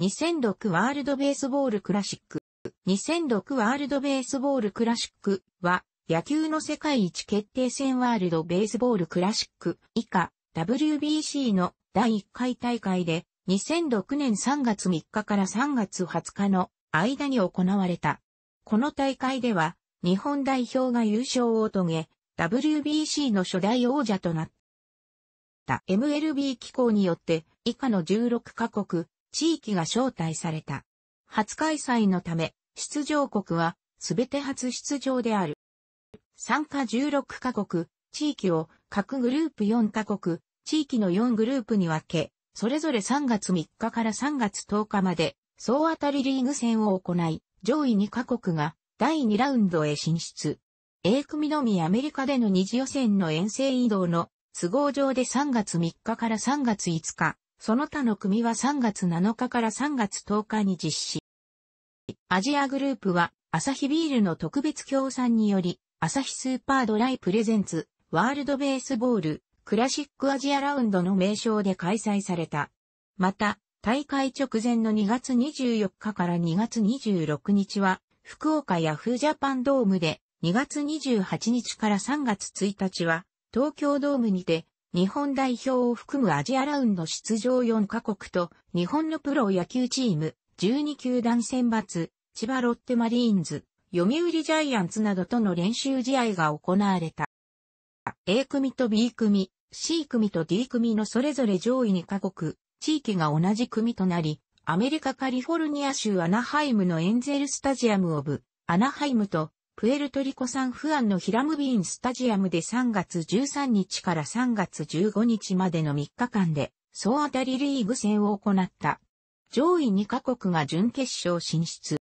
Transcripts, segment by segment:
2006ワールドベースボールクラシック。2006ワールドベースボールクラシックは、野球の世界一決定戦ワールドベースボールクラシック以下 WBC の第1回大会で2006年3月3日から3月20日の間に行われた。この大会では日本代表が優勝を遂げ WBC の初代王者となった。MLB 機構によって以下の16カ国地域が招待された。初開催のため、出場国はすべて初出場である。参加16カ国、地域を各グループ4カ国、地域の4グループに分け、それぞれ3月3日から3月10日まで、総当たりリーグ戦を行い、上位2カ国が第2ラウンドへ進出。A 組のみアメリカでの二次予選の遠征移動の都合上で3月3日から3月5日、その他の組は3月7日から3月10日に実施。アジアグループは、アサヒビールの特別協賛により、アサヒスーパードライプレゼンツ、ワールドベースボール、クラシックアジアラウンドの名称で開催された。また、大会直前の2月24日から2月26日は、福岡ヤフージャパンドームで、2月28日から3月1日は、東京ドームにて、日本代表を含むアジアラウンド出場4カ国と、日本のプロ野球チーム、12球団選抜、千葉ロッテマリーンズ、読売ジャイアンツなどとの練習試合が行われた。A 組と B 組、C 組と D 組のそれぞれ上位2カ国、地域が同じ組となり、アメリカカリフォルニア州アナハイムのエンゼルスタジアムオブ、アナハイムとプエルトリコサンフアンのヒラムビーンスタジアムで3月13日から3月15日までの3日間で、総当たりリーグ戦を行った。上位2カ国が準決勝進出。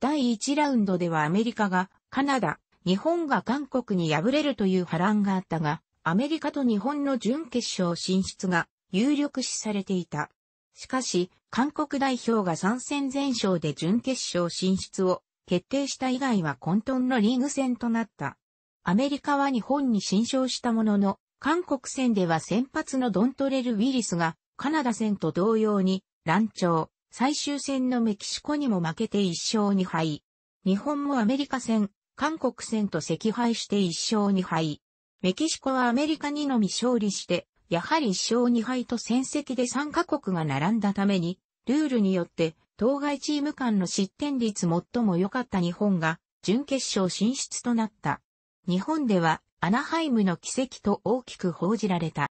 第1ラウンドではアメリカがカナダ、日本が韓国に敗れるという波乱があったが、アメリカと日本の準決勝進出が有力視されていた。しかし、韓国代表が3戦全勝で準決勝進出を決定した以外は混沌のリーグ戦となった。アメリカは日本に侵勝したものの、韓国戦では先発のドントレル・ウィリスが、カナダ戦と同様に、乱調、最終戦のメキシコにも負けて1勝2敗。日本もアメリカ戦、韓国戦と惜敗して1勝2敗。メキシコはアメリカにのみ勝利して、やはり1勝2敗と戦績で3カ国が並んだために、ルールによって当該チーム間の失点率最も良かった日本が準決勝進出となった。日本ではアナハイムの奇跡と大きく報じられた。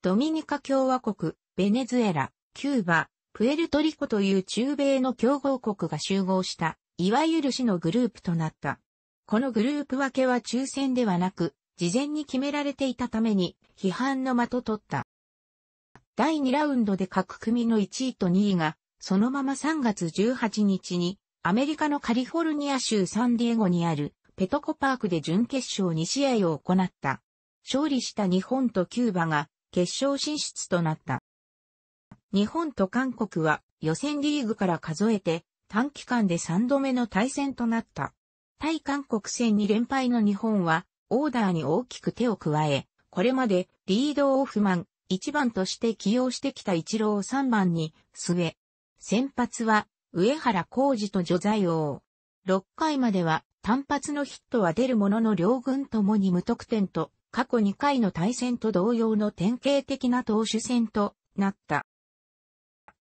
ドミニカ共和国、ベネズエラ、キューバ、プエルトリコという中米の強豪国が集合した、いわゆる死のグループとなった。このグループ分けは抽選ではなく、事前に決められていたために批判の的とった。第2ラウンドで各組の1位と2位がそのまま3月18日に、アメリカのカリフォルニア州サンディエゴにあるペトコパークで準決勝2試合を行った。勝利した日本とキューバが決勝進出となった。日本と韓国は予選リーグから数えて短期間で3度目の対戦となった。対韓国戦に連敗の日本はオーダーに大きく手を加え、これまでリードオフマン1番として起用してきた一郎を3番に据え、先発は、上原浩二と助材王。6回までは、単発のヒットは出るものの両軍ともに無得点と、過去2回の対戦と同様の典型的な投手戦となった。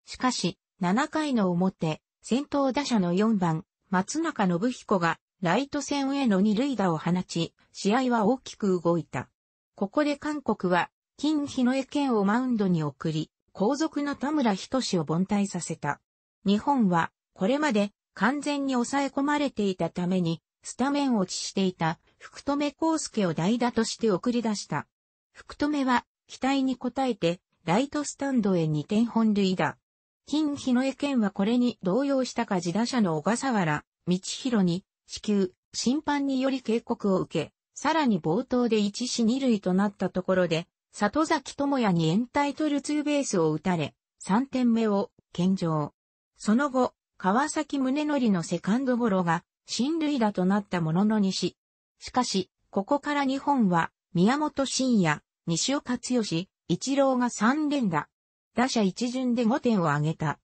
しかし、7回の表、先頭打者の4番、松中信彦が、ライト戦への二塁打を放ち、試合は大きく動いた。ここで韓国は、金日の絵剣をマウンドに送り、皇族の田村仁を凡退させた。日本は、これまで完全に抑え込まれていたために、スタメン落ちしていた福留孝介を代打として送り出した。福留は、期待に応えて、ライトスタンドへ2点本塁打。金日野江健はこれに動揺したか自打者の小笠原、道広に、至急、審判により警告を受け、さらに冒頭で1死2塁となったところで、里崎智也にエンタイトルツーベースを打たれ、3点目を献上。その後、川崎宗則のセカンドゴロが、新塁打となったものの西。しかし、ここから日本は、宮本慎也、西尾勝義、一郎が3連打。打者一巡で5点を挙げた。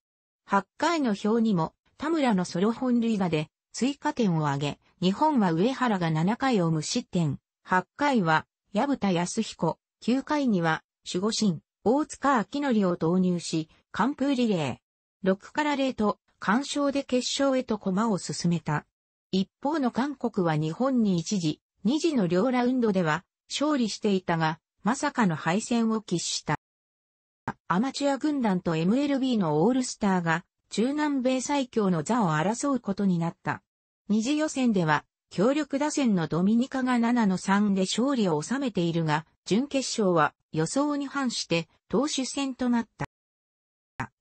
8回の表にも、田村のソロ本塁打で、追加点を挙げ、日本は上原が7回を無失点。8回は、矢蓋康彦、9回には、守護神、大塚明則を導入し、完封リレー。6から0と、完勝で決勝へと駒を進めた。一方の韓国は日本に一時、2時の両ラウンドでは、勝利していたが、まさかの敗戦を喫した。アマチュア軍団と MLB のオールスターが、中南米最強の座を争うことになった。二次予選では、強力打線のドミニカが7の3で勝利を収めているが、準決勝は予想に反して投手戦となった。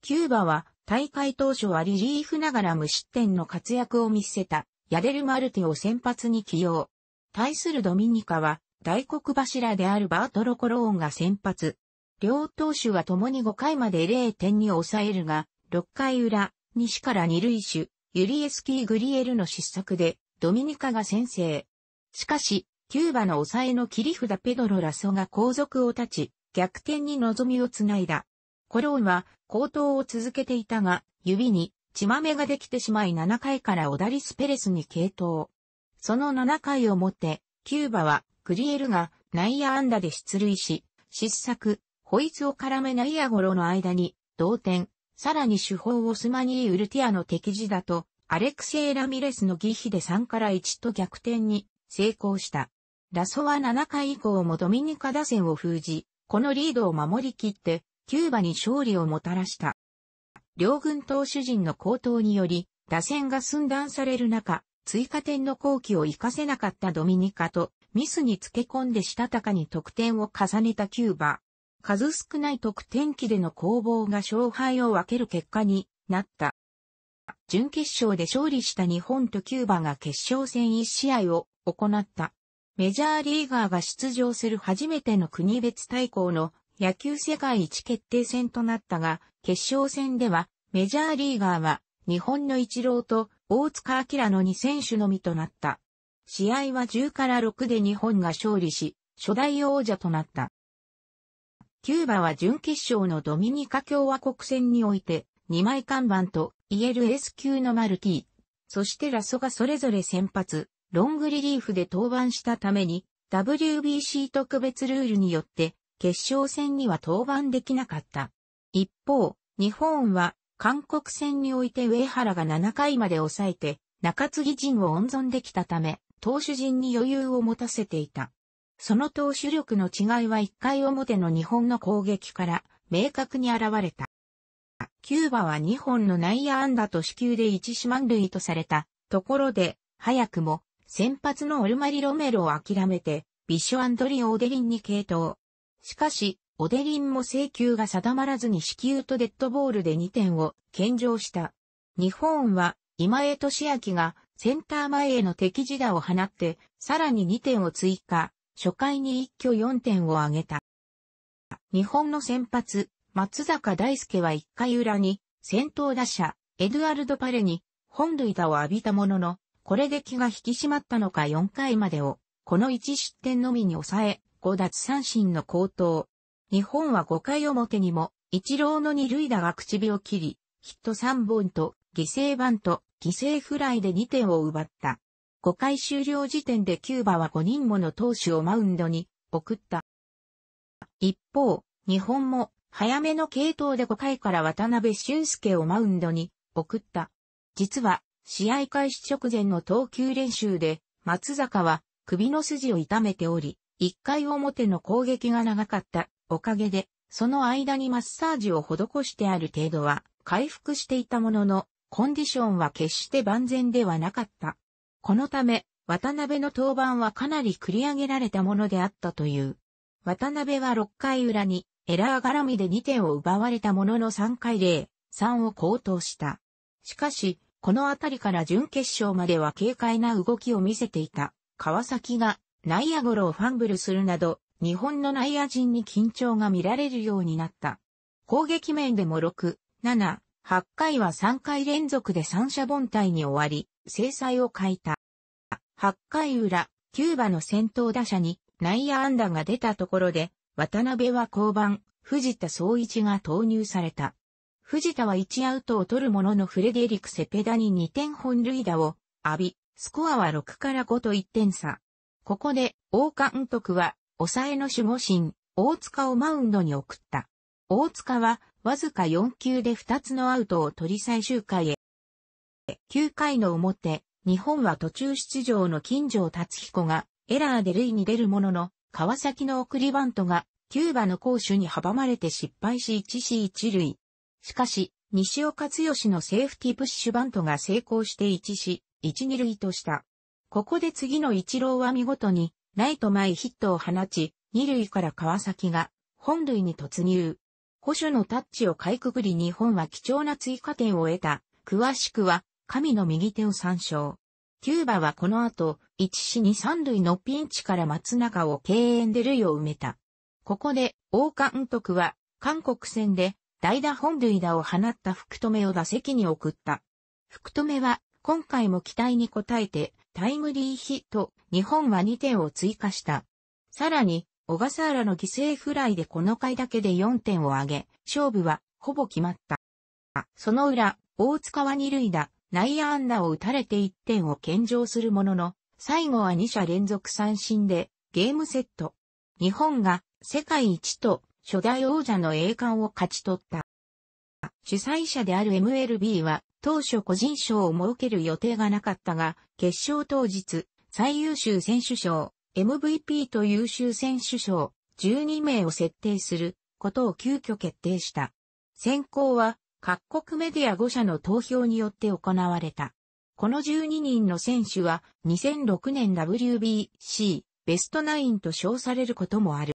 キューバは大会当初はリリーフながら無失点の活躍を見せたヤデル・マルテを先発に起用。対するドミニカは大黒柱であるバートロ・コローンが先発。両投手は共に5回まで0点に抑えるが、6回裏、西から二塁手、ユリエスキー・グリエルの失策で、ドミニカが先制。しかし、キューバの抑えの切り札ペドロ・ラソが後続を立ち、逆転に望みをつないだ。コローンは高騰を続けていたが、指に血豆ができてしまい7回からオダリス・ペレスに傾倒。その7回をもって、キューバはクリエルが内野安打で出塁し、失策、ホイツを絡め内野ゴロの間に同点、さらに主砲オスマニー・ウルティアの敵地だと、アレクセイ・ラミレスの儀比で3から1と逆転に成功した。ラソは7回以降もドミニカ打線を封じ、このリードを守り切って、キューバに勝利をもたらした。両軍投手陣の高騰により、打線が寸断される中、追加点の後期を活かせなかったドミニカと、ミスにつけ込んでしたたかに得点を重ねたキューバ。数少ない得点機での攻防が勝敗を分ける結果になった。準決勝で勝利した日本とキューバが決勝戦1試合を行った。メジャーリーガーが出場する初めての国別対抗の野球世界一決定戦となったが、決勝戦ではメジャーリーガーは日本の一郎と大塚明の2選手のみとなった。試合は10から6で日本が勝利し、初代王者となった。キューバは準決勝のドミニカ共和国戦において、2枚看板とイエル S 級のマルティ、そしてラソがそれぞれ先発、ロングリリーフで登板したために、WBC 特別ルールによって、決勝戦には登板できなかった。一方、日本は、韓国戦において上原が7回まで抑えて、中継ぎ陣を温存できたため、投手陣に余裕を持たせていた。その投手力の違いは1回表の日本の攻撃から明確に現れた。キューバは2本の内野安打と死球で1四万塁とされたところで、早くも先発のオルマリ・ロメロを諦めて、ビッシュ・アンドリオ・オデリンに継投。しかし、オデリンも請求が定まらずに死球とデッドボールで2点を献上した。日本は今江俊明がセンター前への敵地打を放って、さらに2点を追加、初回に一挙4点を挙げた。日本の先発、松坂大輔は1回裏に、先頭打者、エドゥアルド・パレに本塁打を浴びたものの、これで気が引き締まったのか4回までを、この1失点のみに抑え、5奪三振の高騰。日本は5回表にも、一郎の二塁打が口火を切り、ヒット3本と、犠牲版と、犠牲フライで2点を奪った。5回終了時点でキューバは5人もの投手をマウンドに送った。一方、日本も早めの系統で5回から渡辺俊介をマウンドに送った。実は試合開始直前の投球練習で、松坂は首の筋を痛めており、一回表の攻撃が長かったおかげで、その間にマッサージを施してある程度は回復していたものの、コンディションは決して万全ではなかった。このため、渡辺の登板はかなり繰り上げられたものであったという。渡辺は6回裏にエラー絡みで2点を奪われたものの3回0、3を高騰した。しかし、このあたりから準決勝までは軽快な動きを見せていた。川崎が内野ゴロをファンブルするなど、日本の内野陣に緊張が見られるようになった。攻撃面でも6、7、8回は3回連続で三者凡退に終わり、制裁を欠いた。8回裏、キューバの先頭打者に内野安打が出たところで、渡辺は降板、藤田総一が投入された。藤田は1アウトを取るもののフレデリク・セペダに2点本塁打を浴び、スコアは6から5と1点差。ここで、大監督は、抑えの守護神、大塚をマウンドに送った。大塚は、わずか4球で2つのアウトを取り最終回へ。9回の表、日本は途中出場の金城達彦が、エラーで塁に出るものの、川崎の送りバントが、キューバの攻守に阻まれて失敗し1死1塁。しかし、西尾勝義のセーフティープッシュバントが成功して一し、一二塁とした。ここで次の一郎は見事に、ライト前ヒットを放ち、二塁から川崎が、本塁に突入。保守のタッチをかいくぐり日本は貴重な追加点を得た。詳しくは、神の右手を参照。キューバはこの後、一死に三塁のピンチから松中を敬遠で塁を埋めた。ここで、王監督は、韓国戦で、代打本塁打を放った福留を打席に送った。福留は今回も期待に応えてタイムリーヒット、日本は2点を追加した。さらに、小笠原の犠牲フライでこの回だけで4点を挙げ、勝負はほぼ決まった。その裏、大塚は2塁打、内野安打を打たれて1点を献上するものの、最後は2者連続三振でゲームセット。日本が世界一と初代王者の栄冠を勝ち取った。主催者である MLB は当初個人賞を設ける予定がなかったが、決勝当日、最優秀選手賞、MVP と優秀選手賞、12名を設定することを急遽決定した。選考は各国メディア5社の投票によって行われた。この12人の選手は2006年 WBC ベストナインと称されることもある。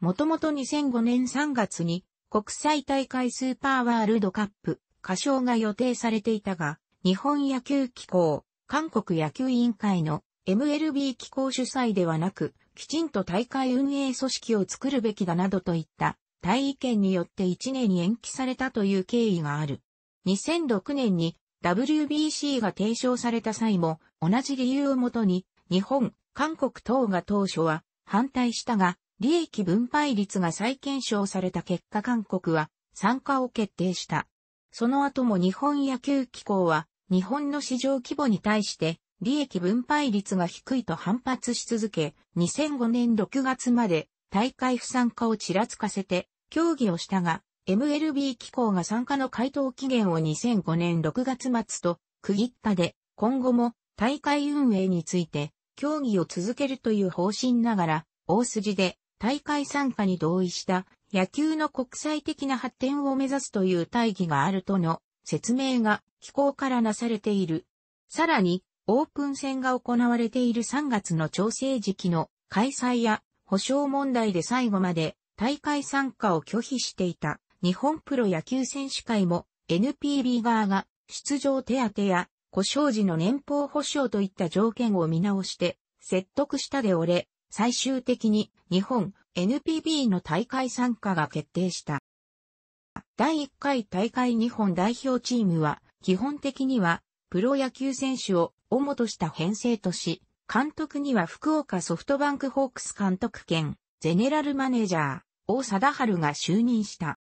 もともと2005年3月に国際大会スーパーワールドカップ、歌唱が予定されていたが、日本野球機構、韓国野球委員会の MLB 機構主催ではなく、きちんと大会運営組織を作るべきだなどといった大意見によって1年に延期されたという経緯がある。2006年に WBC が提唱された際も同じ理由をもとに日本、韓国等が当初は反対したが利益分配率が再検証された結果韓国は参加を決定した。その後も日本野球機構は日本の市場規模に対して利益分配率が低いと反発し続け、2005年6月まで大会不参加をちらつかせて協議をしたが、MLB 機構が参加の回答期限を2005年6月末と区切ったで、今後も大会運営について協議を続けるという方針ながら、大筋で大会参加に同意した野球の国際的な発展を目指すという大義があるとの説明が機構からなされている。さらに、オープン戦が行われている3月の調整時期の開催や保証問題で最後まで大会参加を拒否していた日本プロ野球選手会も NPB 側が出場手当や故障時の年俸保証といった条件を見直して説得したでれ、最終的に日本 NPB の大会参加が決定した。第1回大会日本代表チームは、基本的には、プロ野球選手を主とした編成とし、監督には福岡ソフトバンクホークス監督兼、ゼネラルマネージャー、大貞治が就任した。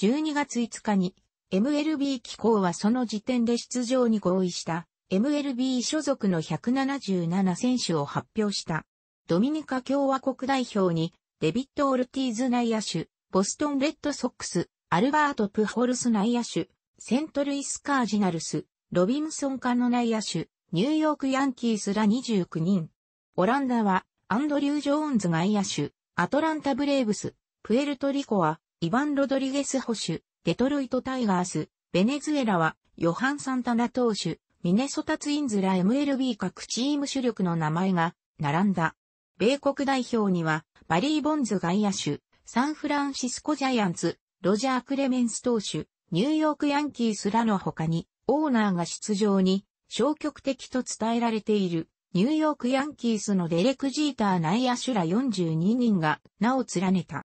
12月5日に、MLB 機構はその時点で出場に合意した、MLB 所属の177選手を発表した。ドミニカ共和国代表に、デビッド・オルティーズ内野手、ボストン・レッドソックス、アルバート・プホルス内野手、セントルイス・カージナルス、ロビンソンカノ内野手、ニューヨーク・ヤンキースら29人。オランダは、アンドリュー・ジョーンズ外野手、アトランタ・ブレーブス、プエルトリコは、イヴァン・ロドリゲス捕手、デトロイト・タイガース、ベネズエラは、ヨハン・サンタナ投手、ミネソタ・ツインズら MLB 各チーム主力の名前が、並んだ。米国代表には、バリー・ボンズ外野手、サンフランシスコジャイアンツ、ロジャー・クレメンス投手、ニューヨークヤンキースらの他に、オーナーが出場に消極的と伝えられている、ニューヨークヤンキースのデレク・ジーター内野手ら42人が名を連ねた。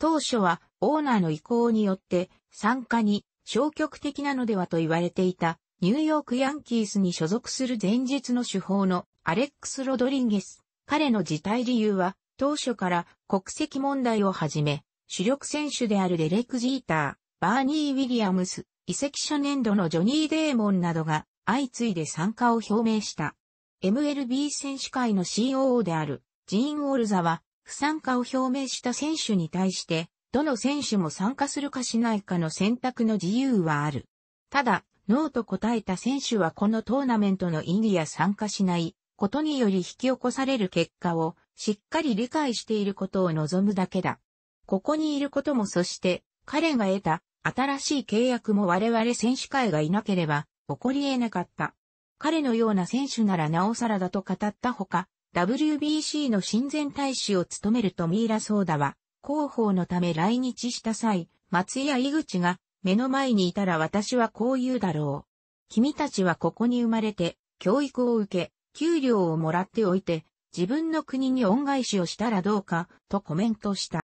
当初は、オーナーの意向によって、参加に消極的なのではと言われていた、ニューヨークヤンキースに所属する前日の主砲のアレックス・ロドリンゲス彼の辞退理由は、当初から国籍問題をはじめ、主力選手であるデレク・ジーター、バーニー・ウィリアムス、移籍初年度のジョニー・デーモンなどが相次いで参加を表明した。MLB 選手会の COO であるジーン・オールザは不参加を表明した選手に対して、どの選手も参加するかしないかの選択の自由はある。ただ、ノーと答えた選手はこのトーナメントの意義や参加しないことにより引き起こされる結果をしっかり理解していることを望むだけだ。ここにいることもそして彼が得た新しい契約も我々選手会がいなければ起こり得なかった。彼のような選手ならなおさらだと語ったほか、WBC の親善大使を務めるトミーラ・ソーダは、広報のため来日した際、松屋井口が、目の前にいたら私はこう言うだろう。君たちはここに生まれて、教育を受け、給料をもらっておいて、自分の国に恩返しをしたらどうか、とコメントした。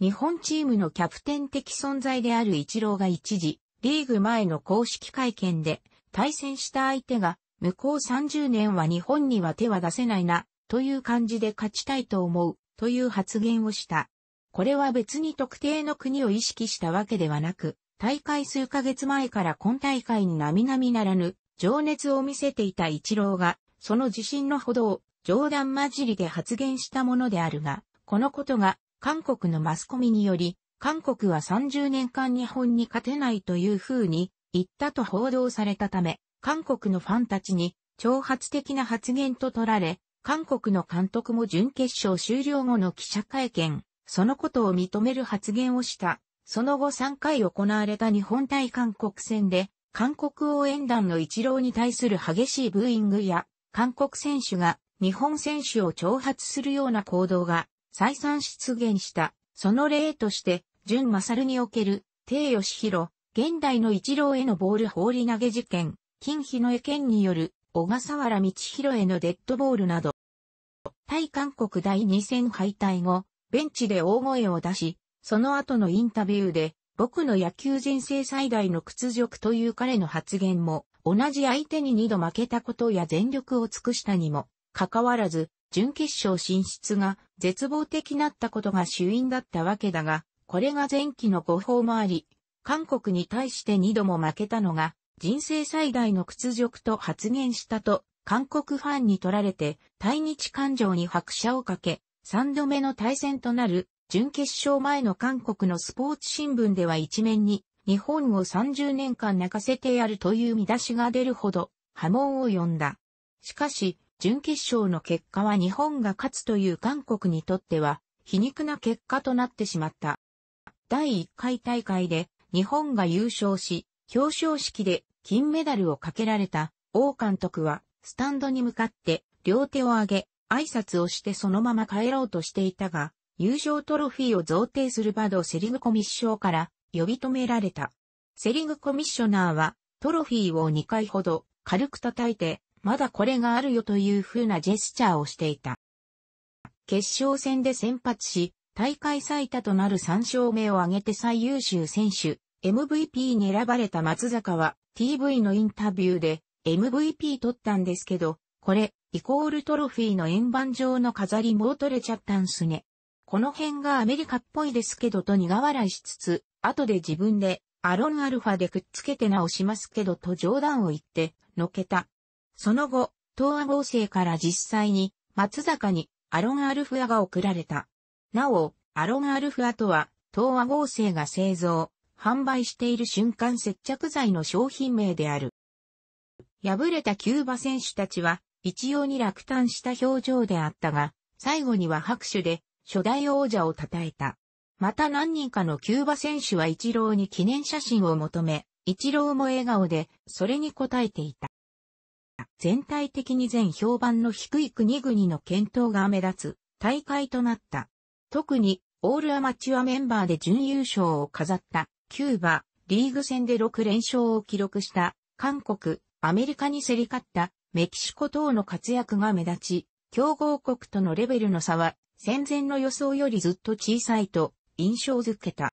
日本チームのキャプテン的存在である一郎が一時、リーグ前の公式会見で、対戦した相手が、向こう30年は日本には手は出せないな、という感じで勝ちたいと思う、という発言をした。これは別に特定の国を意識したわけではなく、大会数ヶ月前から今大会に並々ならぬ情熱を見せていた一郎が、その自信のほどを冗談交じりで発言したものであるが、このことが韓国のマスコミにより、韓国は30年間日本に勝てないというふうに言ったと報道されたため、韓国のファンたちに挑発的な発言と取られ、韓国の監督も準決勝終了後の記者会見、そのことを認める発言をした。その後3回行われた日本対韓国戦で、韓国応援団の一郎に対する激しいブーイングや、韓国選手が日本選手を挑発するような行動が再三出現した。その例として、準マサルにおける、帝義弘、現代の一郎へのボール放り投げ事件、金日の県による、小笠原道弘へのデッドボールなど、対韓国第2戦敗退後、ベンチで大声を出し、その後のインタビューで、僕の野球人生最大の屈辱という彼の発言も、同じ相手に2度負けたことや全力を尽くしたにも、かかわらず、準決勝進出が絶望的なったことが主因だったわけだが、これが前期の誤報もあり、韓国に対して2度も負けたのが、人生最大の屈辱と発言したと、韓国ファンに取られて、対日感情に拍車をかけ、3度目の対戦となる準決勝前の韓国のスポーツ新聞では一面に、日本を30年間泣かせてやるという見出しが出るほど波紋を呼んだ。しかし、準決勝の結果は日本が勝つという韓国にとっては、皮肉な結果となってしまった。第1回大会で日本が優勝し、表彰式で金メダルをかけられた王監督は、スタンドに向かって両手を上げ、挨拶をしてそのまま帰ろうとしていたが、優勝トロフィーを贈呈するバド・セリグコミッショーから呼び止められた。セリグコミッショナーはトロフィーを2回ほど軽く叩いて、まだこれがあるよという風なジェスチャーをしていた。決勝戦で先発し、大会最多となる3勝目を挙げて最優秀選手、MVP に選ばれた松坂は TV のインタビューで MVP 取ったんですけど、これ、イコールトロフィーの円盤状の飾りも取れちゃったんすね。この辺がアメリカっぽいですけどと苦笑いしつつ、後で自分でアロンアルファでくっつけて直しますけどと冗談を言って、のけた。その後、東亜合成から実際に松坂にアロンアルファが送られた。なお、アロンアルファとは、東亜合成が製造、販売している瞬間接着剤の商品名である。敗れたキューバ選手たちは、一様に落胆した表情であったが、最後には拍手で、初代王者を称えた。また何人かのキューバ選手は一郎に記念写真を求め、一郎も笑顔で、それに応えていた。全体的に全評判の低い国々の検討が目立つ大会となった。特に、オールアマチュアメンバーで準優勝を飾った、キューバ、リーグ戦で6連勝を記録した、韓国、アメリカに競り勝った、メキシコ等の活躍が目立ち、強豪国とのレベルの差は戦前の予想よりずっと小さいと印象づけた。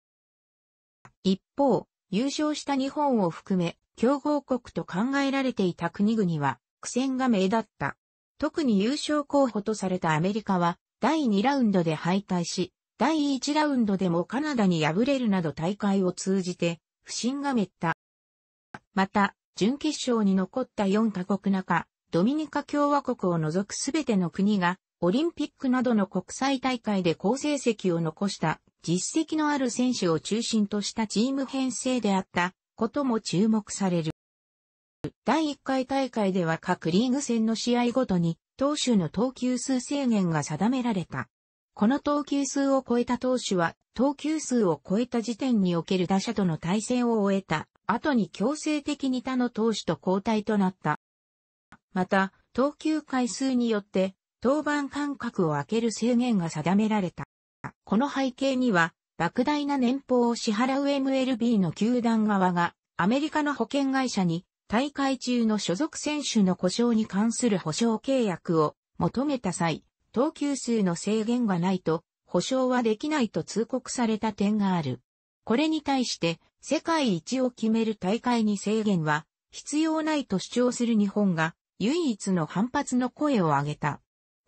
一方、優勝した日本を含め、強豪国と考えられていた国々は、苦戦が目立った。特に優勝候補とされたアメリカは、第2ラウンドで敗退し、第1ラウンドでもカナダに敗れるなど大会を通じて、不信が滅った。また、準決勝に残った4カ国中、ドミニカ共和国を除くすべての国がオリンピックなどの国際大会で好成績を残した実績のある選手を中心としたチーム編成であったことも注目される。第1回大会では各リーグ戦の試合ごとに投手の投球数制限が定められた。この投球数を超えた投手は投球数を超えた時点における打者との対戦を終えた後に強制的に他の投手と交代となった。また、投球回数によって登板間隔を空ける制限が定められた。この背景には、莫大な年俸を支払う MLB の球団側が、アメリカの保険会社に、大会中の所属選手の故障に関する保証契約を求めた際、投球数の制限がないと、保証はできないと通告された点がある。これに対して、世界一を決める大会に制限は必要ないと主張する日本が、唯一の反発の声を上げた。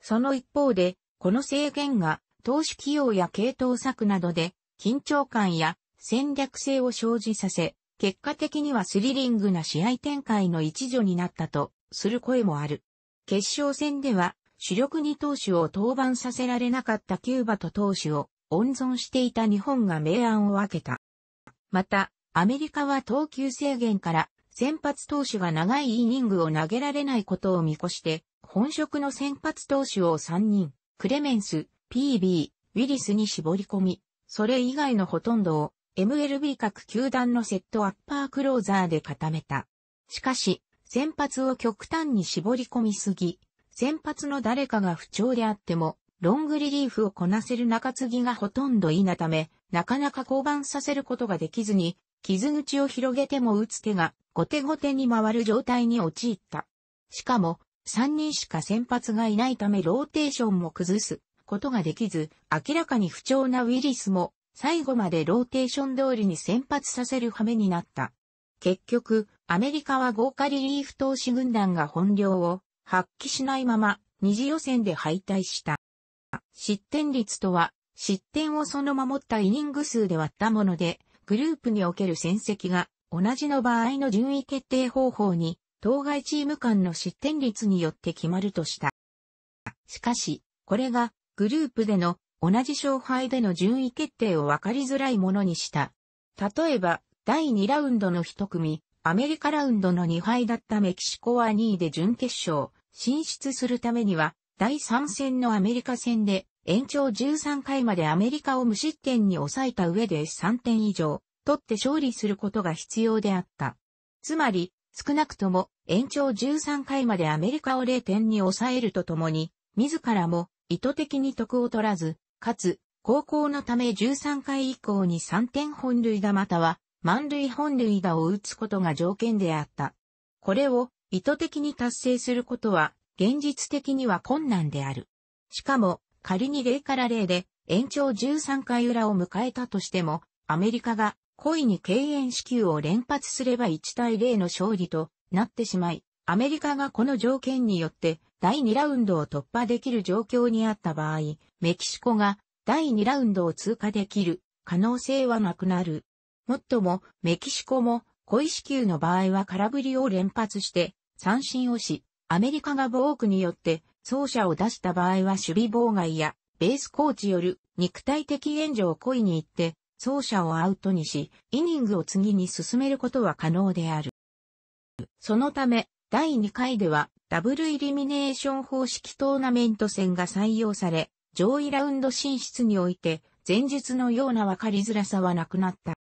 その一方で、この制限が投資企業や系統策などで緊張感や戦略性を生じさせ、結果的にはスリリングな試合展開の一助になったとする声もある。決勝戦では主力に投手を登板させられなかったキューバと投手を温存していた日本が明暗を分けた。また、アメリカは投球制限から先発投手が長いイニングを投げられないことを見越して、本職の先発投手を3人、クレメンス、PB、ウィリスに絞り込み、それ以外のほとんどを MLB 各球団のセットアッパークローザーで固めた。しかし、先発を極端に絞り込みすぎ、先発の誰かが不調であっても、ロングリリーフをこなせる中継ぎがほとんどいなため、なかなか降板させることができずに、傷口を広げても打つ手が後手後手に回る状態に陥った。しかも、3人しか先発がいないためローテーションも崩すことができず、明らかに不調なウィリスも最後までローテーション通りに先発させる羽目になった。結局、アメリカは豪華リリーフ投資軍団が本領を発揮しないまま二次予選で敗退した。失点率とは、失点をその守ったイニング数で割ったもので、グループにおける戦績が同じの場合の順位決定方法に、当該チーム間の失点率によって決まるとした。しかし、これがグループでの同じ勝敗での順位決定を分かりづらいものにした。例えば、第2ラウンドの1組、アメリカラウンドの2敗だったメキシコは2位で準決勝進出するためには、第3戦のアメリカ戦で延長13回までアメリカを無失点に抑えた上で3点以上、取って勝利することが必要であった。つまり、少なくとも延長13回までアメリカを0点に抑えるとともに、自らも意図的に得を取らず、かつ、高校のため13回以降に3点本塁打または満塁本塁打を打つことが条件であった。これを意図的に達成することは現実的には困難である。しかも仮に0から0で延長13回裏を迎えたとしても、アメリカが故意に敬遠支給を連発すれば1対0の勝利となってしまい、アメリカがこの条件によって第2ラウンドを突破できる状況にあった場合、メキシコが第2ラウンドを通過できる可能性はなくなる。もっとも、メキシコも故意支給の場合は空振りを連発して三振をし、アメリカがボークによって走者を出した場合は守備妨害や、ベースコーチよる肉体的援助を故意に言って、走者をアウトにし、イニングを次に進めることは可能である。そのため、第2回では、ダブルイリミネーション方式トーナメント戦が採用され、上位ラウンド進出において、前述のような分かりづらさはなくなった。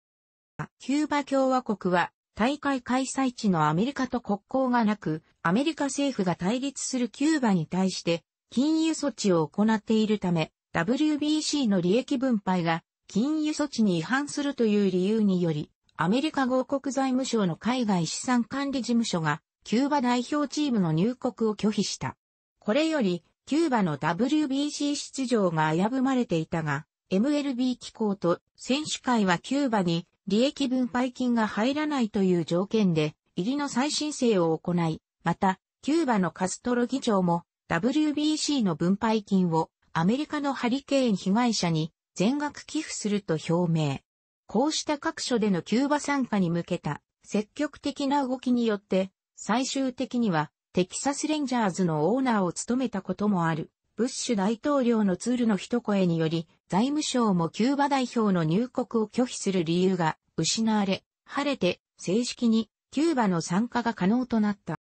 キューバ共和国は大会開催地のアメリカと国交がなく、アメリカ政府が対立するキューバに対して、金融措置を行っているため、WBC の利益分配が金融措置に違反するという理由により、アメリカ合国財務省の海外資産管理事務所が、キューバ代表チームの入国を拒否した。これより、キューバの WBC 出場が危ぶまれていたが、MLB 機構と選手会はキューバに利益分配金が入らないという条件で、入りの再申請を行い、また、キューバのカストロ議長も、WBC の分配金をアメリカのハリケーン被害者に全額寄付すると表明。こうした各所でのキューバ参加に向けた積極的な動きによって、最終的にはテキサスレンジャーズのオーナーを務めたこともあるブッシュ大統領のツールの一声により、財務省もキューバ代表の入国を拒否する理由が失われ、晴れて正式にキューバの参加が可能となった。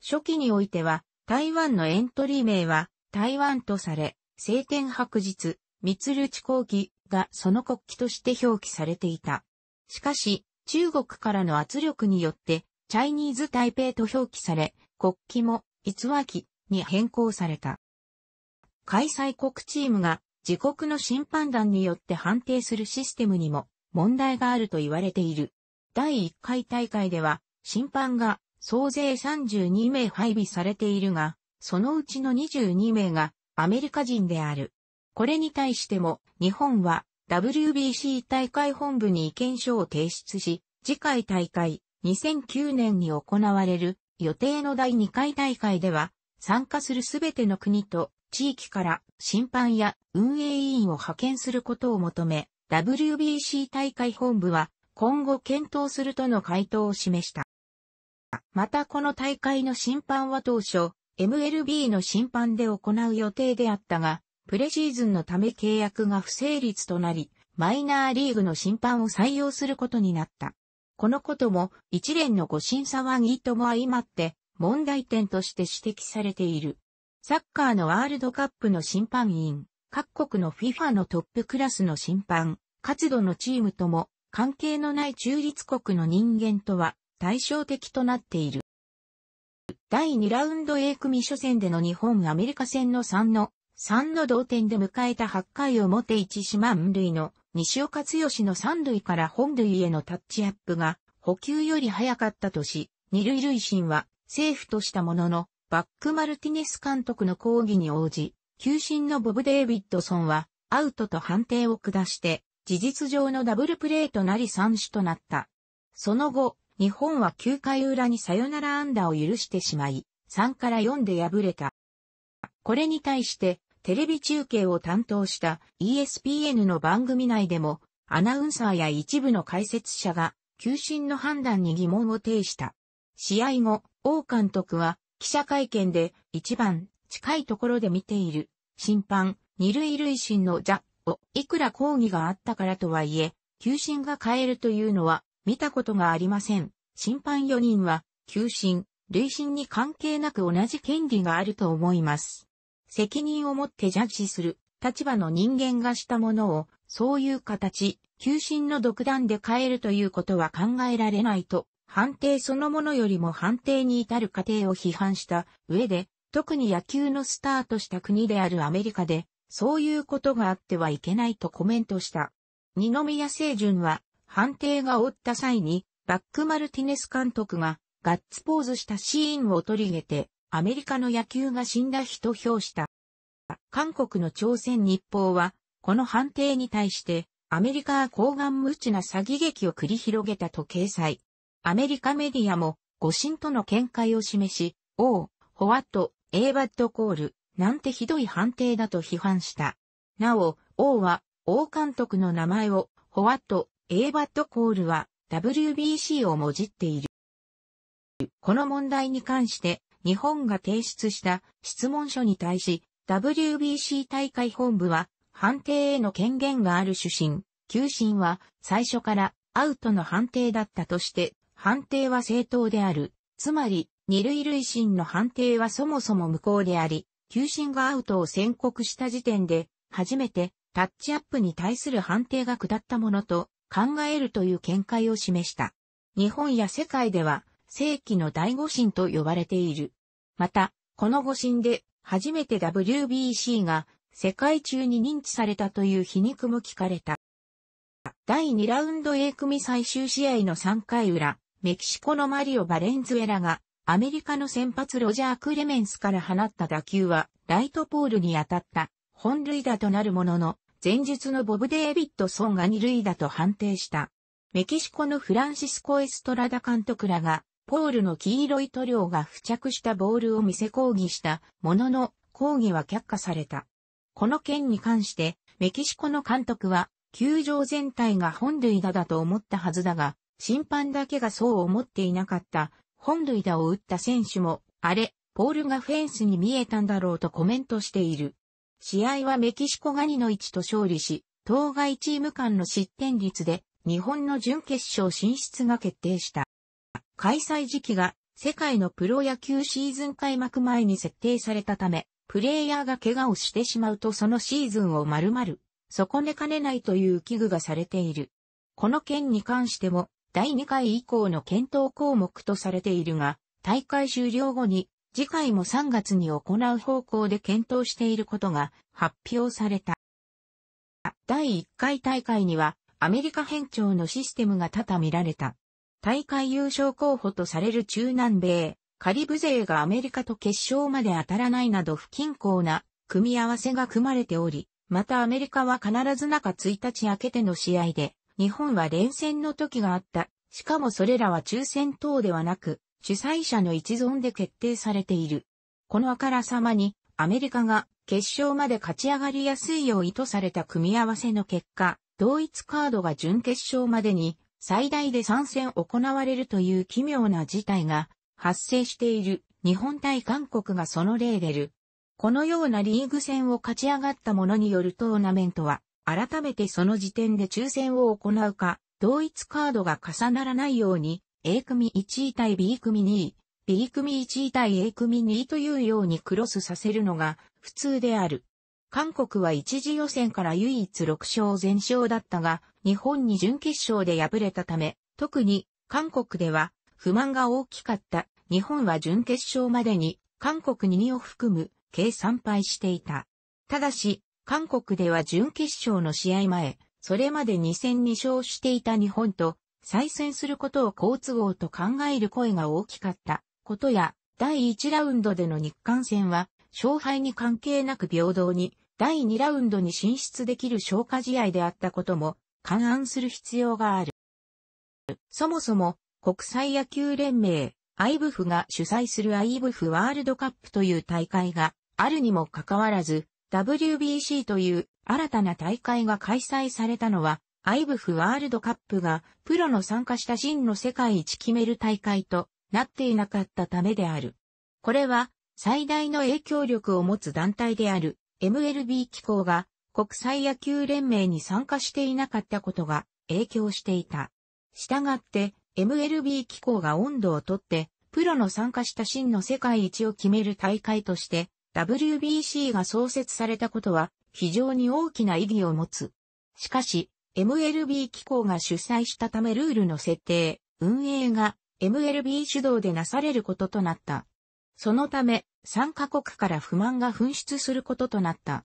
初期においては、台湾のエントリー名は台湾とされ、晴天白日、密ル地抗議がその国旗として表記されていた。しかし、中国からの圧力によって、チャイニーズ台北と表記され、国旗も逸話旗に変更された。開催国チームが自国の審判団によって判定するシステムにも問題があると言われている。第1回大会では審判が総勢32名配備されているが、そのうちの22名がアメリカ人である。これに対しても日本は WBC 大会本部に意見書を提出し、次回大会2009年に行われる予定の第2回大会では参加するすべての国と地域から審判や運営委員を派遣することを求め、WBC 大会本部は今後検討するとの回答を示した。またこの大会の審判は当初、MLB の審判で行う予定であったが、プレシーズンのため契約が不成立となり、マイナーリーグの審判を採用することになった。このことも一連の誤審騒ぎとも相まって問題点として指摘されている。サッカーのワールドカップの審判員、各国の FIFA のトップクラスの審判、活動のチームとも、関係のない中立国の人間とは対照的となっている。第2ラウンド A 組初戦での日本アメリカ戦の3の3の同点で迎えた8回表1島満塁の西岡剛の3塁から本塁へのタッチアップが補給より早かったとし、2塁塁審はセーフとしたもののバック・マルティネス監督の抗議に応じ、球審のボブ・デイビッドソンは、アウトと判定を下して、事実上のダブルプレーとなり三種となった。その後、日本は9回裏にサヨナラ安打を許してしまい、3から4で敗れた。これに対して、テレビ中継を担当した ESPN の番組内でも、アナウンサーや一部の解説者が、球審の判断に疑問を呈した。試合後、王監督は、記者会見で、一番、近いところで見ている、審判、二類類審のジャを、いくら抗議があったからとはいえ、球審が変えるというのは、見たことがありません。審判4人は、球審、累進に関係なく同じ権利があると思います。責任を持ってジャッジする立場の人間がしたものを、そういう形、求心の独断で変えるということは考えられないと判定そのものよりも判定に至る過程を批判した上で、特に野球のスタートした国であるアメリカで、そういうことがあってはいけないとコメントした。二宮清純は、判定が追った際に、バック・マルティネス監督が、ガッツポーズしたシーンを取り入れて、アメリカの野球が死んだ日と評した。韓国の朝鮮日報は、この判定に対して、アメリカは抗顔無知な詐欺劇を繰り広げたと掲載。アメリカメディアも誤信との見解を示し、王、ホワット、エーバッドコール、なんてひどい判定だと批判した。なお、王は、王監督の名前を、ホワット、エーバッドコールは、WBC をもじっている。この問題に関して、日本が提出した質問書に対し、WBC 大会本部は、判定への権限がある主審、球審は、最初からアウトの判定だったとして、判定は正当である。つまり、二類類審の判定はそもそも無効であり、球審がアウトを宣告した時点で、初めてタッチアップに対する判定が下ったものと考えるという見解を示した。日本や世界では、正規の第五審と呼ばれている。また、この五審で、初めて WBC が世界中に認知されたという皮肉も聞かれた。第2ラウンド A 組最終試合の3回裏、メキシコのマリオ・バレンズエラが、アメリカの先発ロジャー・クレメンスから放った打球は、ライトポールに当たった、本塁打となるものの、前述のボブ・デービッドソンが二塁打と判定した。メキシコのフランシスコ・エストラダ監督らが、ポールの黄色い塗料が付着したボールを見せ抗議したものの、抗議は却下された。この件に関して、メキシコの監督は、球場全体が本塁打だと思ったはずだが、審判だけがそう思っていなかった。本塁打を打った選手も、あれ、ポールがフェンスに見えたんだろうとコメントしている。試合はメキシコガニの位置と勝利し、当該チーム間の失点率で日本の準決勝進出が決定した。開催時期が世界のプロ野球シーズン開幕前に設定されたため、プレイヤーが怪我をしてしまうとそのシーズンを丸々損ねかねないという危惧がされている。この件に関しても第2回以降の検討項目とされているが、大会終了後に次回も3月に行う方向で検討していることが発表された。第1回大会にはアメリカ編長のシステムが多々見られた。大会優勝候補とされる中南米、カリブ勢がアメリカと決勝まで当たらないなど不均衡な組み合わせが組まれており、またアメリカは必ず中1日明けての試合で日本は連戦の時があった。しかもそれらは抽選等ではなく、主催者の一存で決定されている。このあからさまに、アメリカが決勝まで勝ち上がりやすいよう意図された組み合わせの結果、同一カードが準決勝までに最大で3戦行われるという奇妙な事態が発生している日本対韓国がその例でる。このようなリーグ戦を勝ち上がった者によるトーナメントは改めてその時点で抽選を行うか、同一カードが重ならないように、A 組1位対 B 組2位、B 組1位対 A 組2位というようにクロスさせるのが普通である。韓国は一次予選から唯一6勝全勝だったが、日本に準決勝で敗れたため、特に韓国では不満が大きかった。日本は準決勝までに韓国に2を含む計3敗していた。ただし、韓国では準決勝の試合前、それまで2戦2勝していた日本と再戦することを好都合と考える声が大きかったことや、第1ラウンドでの日韓戦は勝敗に関係なく平等に第2ラウンドに進出できる消化試合であったことも勘案する必要がある。そもそも国際野球連盟 IBF が主催する IBF ワールドカップという大会があるにもかかわらず WBC という新たな大会が開催されたのは、アイブフワールドカップがプロの参加した真の世界一決める大会となっていなかったためである。これは最大の影響力を持つ団体である MLB 機構が国際野球連盟に参加していなかったことが影響していた。したがって MLB 機構が温度をとってプロの参加した真の世界一を決める大会として WBC が創設されたことは非常に大きな意義を持つ。しかし、MLB 機構が主催したためルールの設定、運営が MLB 主導でなされることとなった。そのため、参加国から不満が噴出することとなった。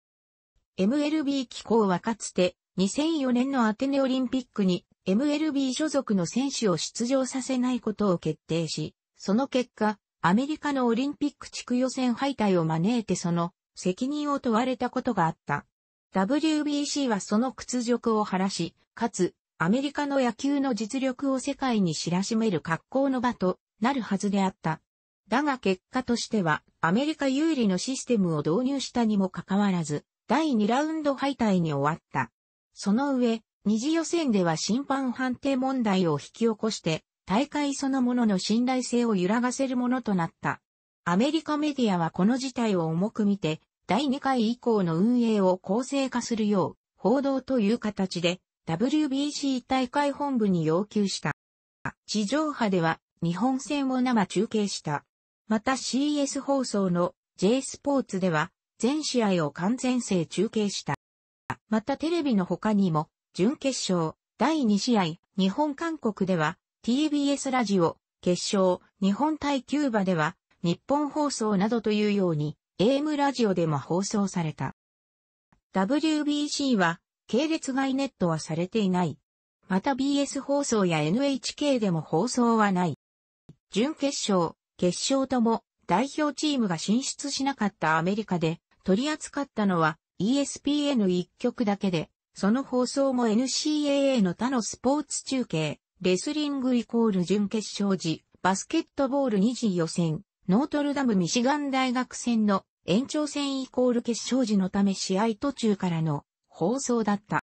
MLB 機構はかつて2004年のアテネオリンピックに MLB 所属の選手を出場させないことを決定し、その結果、アメリカのオリンピック地区予選敗退を招いてその責任を問われたことがあった。WBC はその屈辱を晴らし、かつ、アメリカの野球の実力を世界に知らしめる格好の場となるはずであった。だが結果としては、アメリカ有利のシステムを導入したにもかかわらず、第2ラウンド敗退に終わった。その上、二次予選では審判判定問題を引き起こして、大会そのものの信頼性を揺らがせるものとなった。アメリカメディアはこの事態を重く見て、第2回以降の運営を公正化するよう、報道という形で、WBC 大会本部に要求した。地上波では、日本戦を生中継した。また CS 放送の J スポーツでは、全試合を完全制中継した。またテレビの他にも、準決勝、第2試合、日本韓国では、TBS ラジオ、決勝、日本対キューバでは、日本放送などというように、AM ラジオでも放送された。WBC は、系列外ネットはされていない。また BS 放送や NHK でも放送はない。準決勝、決勝とも代表チームが進出しなかったアメリカで取り扱ったのは ESPN1 局だけで、その放送も NCAA の他のスポーツ中継、レスリングイコール準決勝時、バスケットボール2次予選、ノートルダムミシガン大学戦の延長戦イコール決勝時のため試合途中からの放送だった。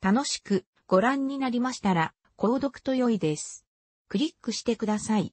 楽しくご覧になりましたら、購読と良いです。クリックしてください。